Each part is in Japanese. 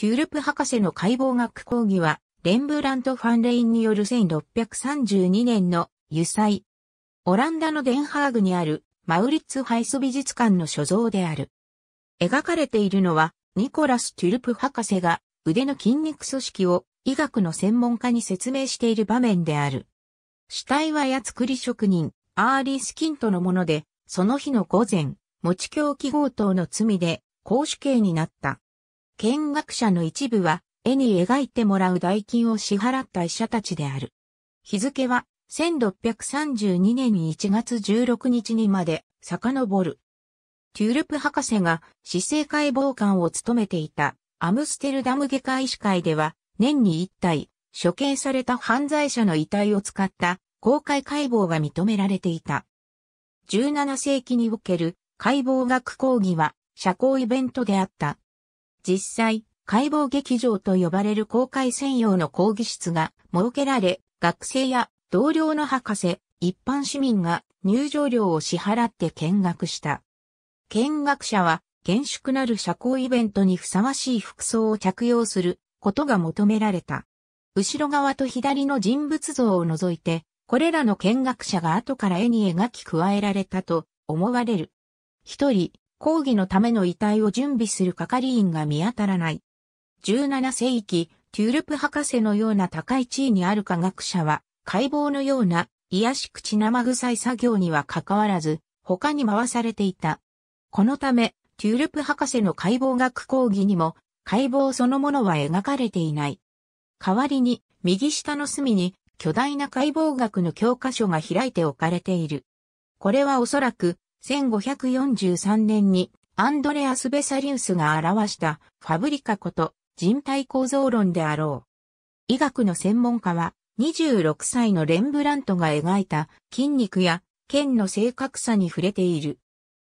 トュールプ博士の解剖学講義は、レンブラント・ファンレインによる1632年の油彩。オランダのデンハーグにあるマウリッツ・ハイス美術館の所蔵である。描かれているのは、ニコラス・トゥルプ博士が腕の筋肉組織を医学の専門家に説明している場面である。死体はや作り職人、アーリー・スキントのもので、その日の午前、持ち狂気強盗の罪で、公主刑になった。見学者の一部は、絵に描いてもらう代金を支払った医者たちである。日付は、1632年1月16日にまで遡る。テュールプ博士が死生解剖官を務めていたアムステルダム外科医師会では年に一体処刑された犯罪者の遺体を使った公開解剖が認められていた。17世紀における解剖学講義は社交イベントであった。実際、解剖劇場と呼ばれる公開専用の講義室が設けられ、学生や同僚の博士、一般市民が入場料を支払って見学した。見学者は厳粛なる社交イベントにふさわしい服装を着用することが求められた。後ろ側と左の人物像を除いて、これらの見学者が後から絵に描き加えられたと思われる。一人、抗議のための遺体を準備する係員が見当たらない。17世紀、テュールプ博士のような高い地位にある科学者は、解剖のような癒し口生臭い作業には関わらず、他に回されていた。このため、テュールプ博士の解剖学講義にも、解剖そのものは描かれていない。代わりに、右下の隅に、巨大な解剖学の教科書が開いて置かれている。これはおそらく、1543年にアンドレアス・ベサリウスが表したファブリカこと人体構造論であろう。医学の専門家は26歳のレンブラントが描いた筋肉や腱の正確さに触れている。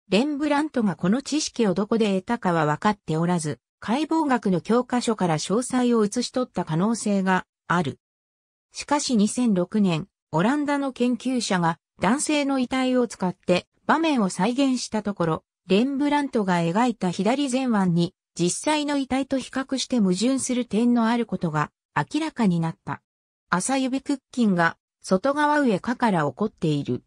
レンブラントがこの知識をどこで得たかは分かっておらず、解剖学の教科書から詳細を写し取った可能性がある。しかし2006年、オランダの研究者が男性の遺体を使って場面を再現したところ、レンブラントが描いた左前腕に実際の遺体と比較して矛盾する点のあることが明らかになった。朝指クッキンが外側上下から起こっている。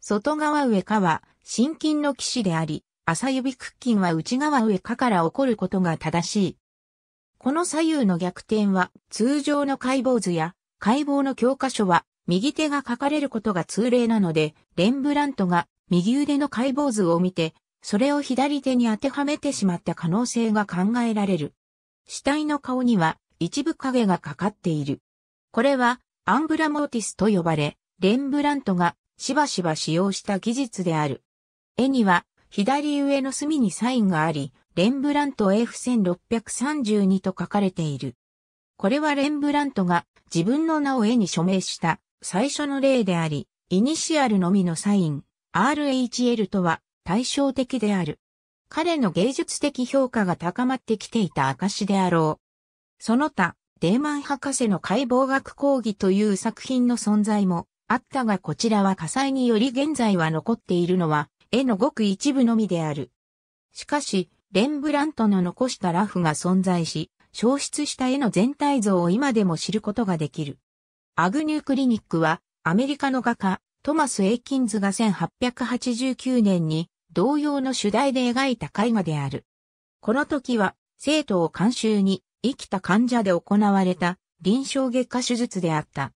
外側上下は心筋の騎士であり、朝指クッキンは内側上下から起こることが正しい。この左右の逆転は通常の解剖図や解剖の教科書は右手が書かれることが通例なので、レンブラントが右腕の解剖図を見て、それを左手に当てはめてしまった可能性が考えられる。死体の顔には一部影がかかっている。これはアンブラモーティスと呼ばれ、レンブラントがしばしば使用した技術である。絵には左上の隅にサインがあり、レンブラント F1632 と書かれている。これはレンブラントが自分の名を絵に署名した最初の例であり、イニシアルのみのサイン、RHL とは対照的である。彼の芸術的評価が高まってきていた証であろう。その他、デーマン博士の解剖学講義という作品の存在もあったがこちらは火災により現在は残っているのは絵のごく一部のみである。しかし、レンブラントの残したラフが存在し、消失した絵の全体像を今でも知ることができる。アグニュー・クリニックは、アメリカの画家、トマス・エイキンズが1889年に同様の主題で描いた絵画である。この時は生徒を監修に生きた患者で行われた臨床外科手術であった。